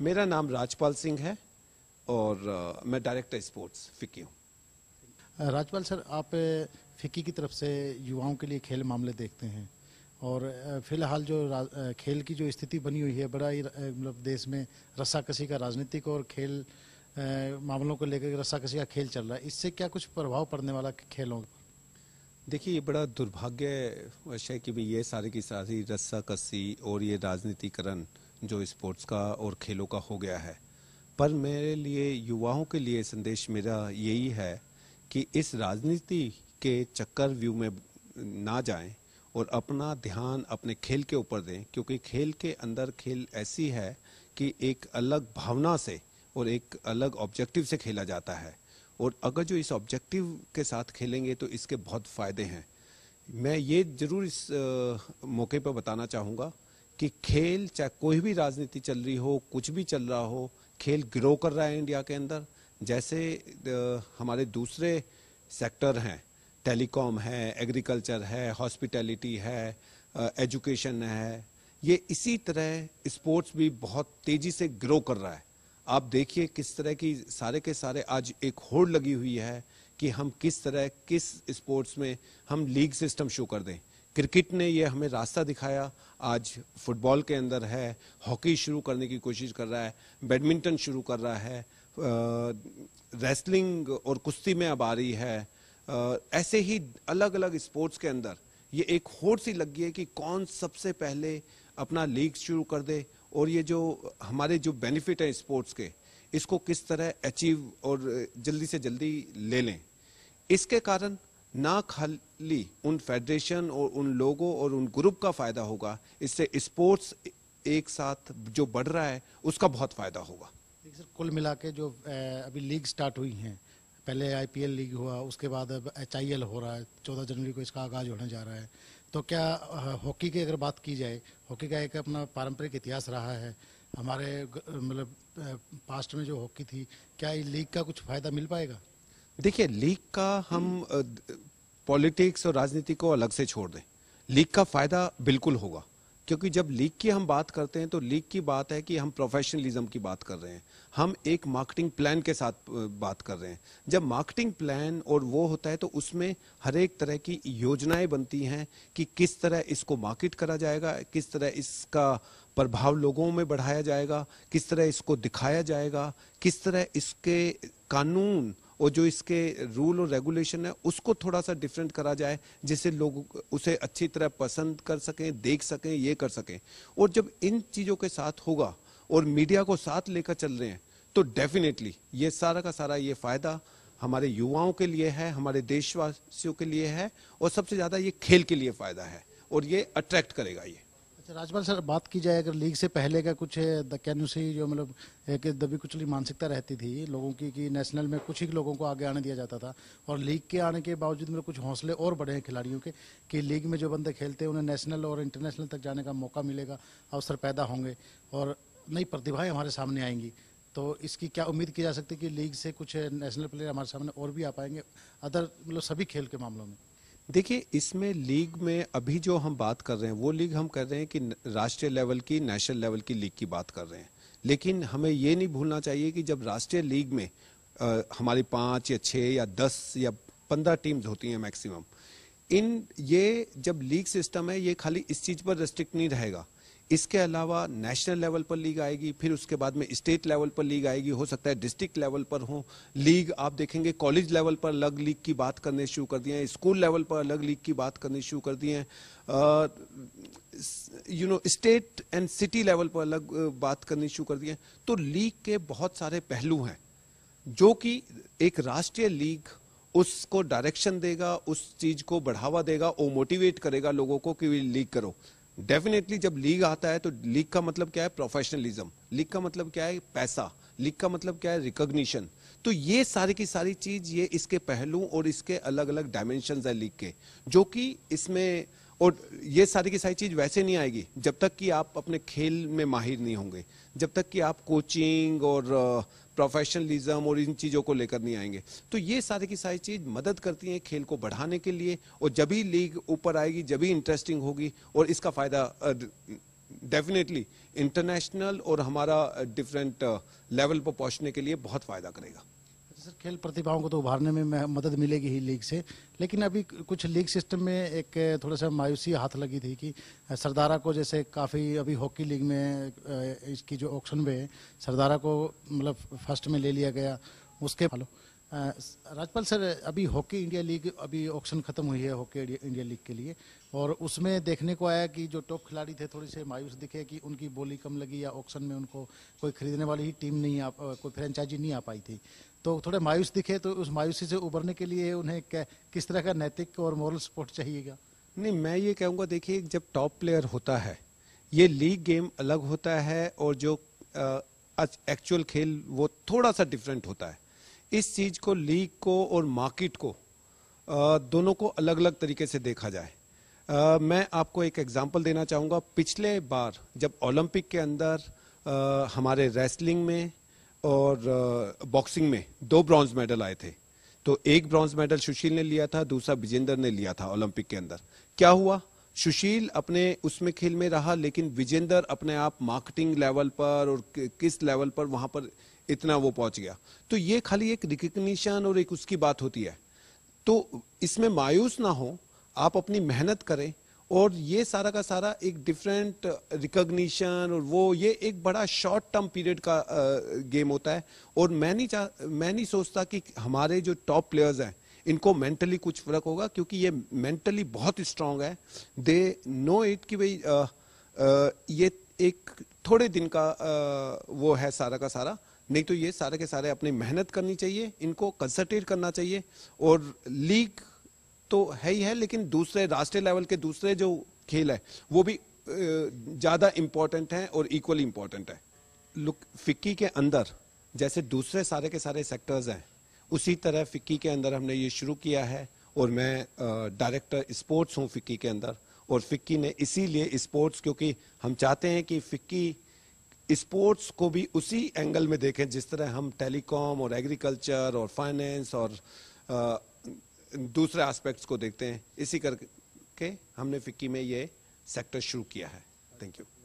मेरा नाम राजपाल सिंह है और आ, मैं डायरेक्टर स्पोर्ट्स फिक्की हूँ राजपाल सर आप फिक्की की तरफ से युवाओं के लिए खेल मामले देखते हैं और फिलहाल जो खेल की जो स्थिति बनी हुई है बड़ा ही मतलब देश में रस्साकसी का राजनीतिक और खेल मामलों को लेकर रस्साकसी का खेल चल रहा है इससे क्या कुछ प्रभाव पड़ने वाला खेलों देखिए ये बड़ा दुर्भाग्य है कि ये सारे की सारी रस्साकसी और ये राजनीतिकरण जो स्पोर्ट्स का और खेलों का हो गया है पर मेरे लिए युवाओं के लिए संदेश मेरा यही है कि इस राजनीति के चक्कर व्यू में ना जाएं और अपना ध्यान अपने खेल के ऊपर दें क्योंकि खेल के अंदर खेल ऐसी है कि एक अलग भावना से और एक अलग ऑब्जेक्टिव से खेला जाता है और अगर जो इस ऑब्जेक्टिव के साथ खेलेंगे तो इसके बहुत फ़ायदे हैं मैं ये ज़रूर इस आ, मौके पर बताना चाहूँगा कि खेल चाहे कोई भी राजनीति चल रही हो कुछ भी चल रहा हो खेल ग्रो कर रहा है इंडिया के अंदर जैसे हमारे दूसरे सेक्टर हैं टेलीकॉम है एग्रीकल्चर है हॉस्पिटैलिटी है एजुकेशन है ये इसी तरह स्पोर्ट्स भी बहुत तेजी से ग्रो कर रहा है आप देखिए किस तरह की सारे के सारे आज एक होड़ लगी हुई है कि हम किस तरह किस स्पोर्ट्स में हम लीग सिस्टम शो कर दें क्रिकेट ने ये हमें रास्ता दिखाया आज फुटबॉल के अंदर है हॉकी शुरू करने की कोशिश कर रहा है बैडमिंटन शुरू कर रहा है रेसलिंग और कुश्ती में अब आ रही है आ, ऐसे ही अलग अलग स्पोर्ट्स के अंदर ये एक होड़ सी लगी है कि कौन सबसे पहले अपना लीग शुरू कर दे और ये जो हमारे जो बेनिफिट हैं स्पोर्ट्स के इसको किस तरह अचीव और जल्दी से जल्दी ले लें इसके कारण ना खाली उन फेडरेशन और उन लोगों और उन ग्रुप का फायदा होगा इससे स्पोर्ट्स एक साथ जो बढ़ रहा है उसका बहुत फायदा होगा सर कुल मिला के जो अभी लीग स्टार्ट हुई हैं पहले आईपीएल लीग हुआ उसके बाद अब एच हो रहा है चौदह जनवरी को इसका आगाज होने जा रहा है तो क्या हॉकी की अगर बात की जाए हॉकी का एक अपना पारंपरिक इतिहास रहा है हमारे मतलब पास्ट में जो हॉकी थी क्या इस लीग का कुछ फायदा मिल पाएगा देखिए लीग का हम पॉलिटिक्स और राजनीति को अलग से छोड़ दें लीग का फायदा बिल्कुल होगा क्योंकि जब लीग की हम बात करते हैं तो लीग की बात है कि हम प्रोफेशनलिज्म की बात कर रहे हैं हम एक मार्केटिंग प्लान के साथ बात कर रहे हैं जब मार्केटिंग प्लान और वो होता है तो उसमें हर एक तरह की योजनाएं बनती हैं कि किस तरह इसको मार्केट करा जाएगा किस तरह इसका प्रभाव लोगों में बढ़ाया जाएगा किस तरह इसको दिखाया जाएगा किस तरह इसके कानून और जो इसके रूल और रेगुलेशन है उसको थोड़ा सा डिफरेंट करा जाए जिससे लोग उसे अच्छी तरह पसंद कर सकें देख सकें ये कर सकें और जब इन चीज़ों के साथ होगा और मीडिया को साथ लेकर चल रहे हैं तो डेफिनेटली ये सारा का सारा ये फायदा हमारे युवाओं के लिए है हमारे देशवासियों के लिए है और सबसे ज़्यादा ये खेल के लिए फायदा है और ये अट्रैक्ट करेगा ये अच्छा राजपाल सर बात की जाए अगर लीग से पहले का कुछ कैन यू सी जो मतलब एक दबी कुचली मानसिकता रहती थी लोगों की कि नेशनल में कुछ ही लोगों को आगे आने दिया जाता था और लीग के आने के बावजूद मेरे कुछ हौसले और बढ़े हैं खिलाड़ियों के कि लीग में जो बंदे खेलते हैं उन्हें नेशनल और इंटरनेशनल तक जाने का मौका मिलेगा अवसर पैदा होंगे और नई प्रतिभाएँ हमारे सामने आएंगी तो इसकी क्या उम्मीद की जा सकती है कि लीग से कुछ नेशनल प्लेयर हमारे सामने और भी आ पाएंगे अदर मतलब सभी खेल के मामलों में देखिए इसमें लीग में अभी जो हम बात कर रहे हैं वो लीग हम कर रहे हैं कि राष्ट्रीय लेवल की नेशनल लेवल की लीग की बात कर रहे हैं लेकिन हमें ये नहीं भूलना चाहिए कि जब राष्ट्रीय लीग में आ, हमारी पाँच या छः या दस या पंद्रह टीम्स होती हैं मैक्सिमम इन ये जब लीग सिस्टम है ये खाली इस चीज़ पर रेस्ट्रिक्ट नहीं रहेगा इसके अलावा नेशनल लेवल पर लीग आएगी फिर उसके बाद में स्टेट लेवल पर लीग आएगी हो सकता है डिस्ट्रिक्ट लेवल पर हो लीग आप देखेंगे कॉलेज लेवल पर अलग लीग की बात करने शुरू कर दिए हैं स्कूल लेवल पर अलग लीग की बात करनी शुरू कर दिए हैं you know state and city level पर अलग बात करनी शुरू कर दिए तो लीग के बहुत सारे पहलू हैं जो कि एक राष्ट्रीय लीग उसको डायरेक्शन देगा उस चीज को बढ़ावा देगा और मोटिवेट करेगा लोगों को कि लीग करो डेफिनेटली जब लीग आता है तो लीग का मतलब क्या है प्रोफेशनलिज्म लीग का मतलब क्या है पैसा लीग का मतलब क्या है रिकॉग्निशन तो ये सारी की सारी चीज ये इसके पहलू और इसके अलग अलग डायमेंशन है लीग के जो कि इसमें और ये सारी की सारी चीज वैसे नहीं आएगी जब तक कि आप अपने खेल में माहिर नहीं होंगे जब तक कि आप कोचिंग और प्रोफेशनलिज्म और इन चीज़ों को लेकर नहीं आएंगे तो ये सारी की सारी चीज़ मदद करती हैं खेल को बढ़ाने के लिए और जब ही लीग ऊपर आएगी जब ही इंटरेस्टिंग होगी और इसका फ़ायदा डेफिनेटली इंटरनेशनल और हमारा डिफरेंट लेवल पर पहुंचने के लिए बहुत फ़ायदा करेगा सर खेल प्रतिभाओं को तो उभारने में मदद मिलेगी ही लीग से लेकिन अभी कुछ लीग सिस्टम में एक थोड़ा सा मायूसी हाथ लगी थी कि सरदारा को जैसे काफ़ी अभी हॉकी लीग में इसकी जो ऑप्शन में है सरदारा को मतलब फर्स्ट में ले लिया गया उसके फॉलो राजपाल सर अभी हॉकी इंडिया लीग अभी ऑप्शन खत्म हुई है हॉकी इंडिया लीग के लिए और उसमें देखने को आया कि जो टॉप खिलाड़ी थे थोड़ी से मायूस दिखे कि उनकी बोली कम लगी या ऑप्शन में उनको कोई खरीदने वाली ही टीम नहीं आ कोई फ्रेंचाइजी नहीं आ पाई थी तो थोड़े मायूस दिखे तो उस मायूसी से उभरने के लिए उन्हें किस तरह का नैतिक और मॉरल सपोर्ट चाहिएगा नहीं मैं ये कहूँगा देखिए जब टॉप प्लेयर होता है ये लीग गेम अलग होता है और जो एक्चुअल खेल वो थोड़ा सा डिफरेंट होता है इस चीज़ को लीग को और मार्केट को दोनों को अलग अलग तरीके से देखा जाए मैं आपको एक एग्जांपल देना चाहूँगा पिछले बार जब ओलंपिक के अंदर हमारे रेसलिंग में और बॉक्सिंग में दो ब्रॉन्ज मेडल आए थे तो एक ब्रॉन्ज मेडल सुशील ने लिया था दूसरा विजेंद्र ने लिया था ओलंपिक के अंदर क्या हुआ सुशील अपने उसमें खेल में रहा लेकिन विजेंद्र अपने आप मार्केटिंग लेवल पर और किस लेवल पर वहां पर इतना वो पहुंच गया तो ये खाली एक रिकग्निशन और एक उसकी बात होती है तो इसमें मायूस ना हो आप अपनी मेहनत करें और ये सारा का सारा एक डिफरेंट रिकग्निशन और वो ये एक बड़ा शॉर्ट टर्म पीरियड का गेम होता है और मैं नहीं चाह मैं नहीं सोचता कि हमारे जो टॉप प्लेयर्स हैं इनको मेंटली कुछ फर्क होगा क्योंकि ये मेंटली बहुत स्ट्रांग है दे नो इट कि भाई ये एक थोड़े दिन का आ, वो है सारा का सारा नहीं तो ये सारे के सारे अपनी मेहनत करनी चाहिए इनको कंसंट्रेट करना चाहिए और लीग तो है ही है लेकिन दूसरे राष्ट्रीय लेवल के दूसरे जो खेल है वो भी ज़्यादा इंपॉर्टेंट है और इक्वली इंपॉर्टेंट है लुक फिक्की के अंदर जैसे दूसरे सारे के सारे सेक्टर्स हैं उसी तरह फिक्की के अंदर हमने ये शुरू किया है और मैं डायरेक्टर स्पोर्ट्स हूँ फिक्की के अंदर और फिक्की ने इसीलिए स्पोर्ट्स क्योंकि हम चाहते हैं कि फिक्की स्पोर्ट्स को भी उसी एंगल में देखें जिस तरह हम टेलीकॉम और एग्रीकल्चर और फाइनेंस और दूसरे एस्पेक्ट्स को देखते हैं इसी करके हमने फिक्की में ये सेक्टर शुरू किया है थैंक यू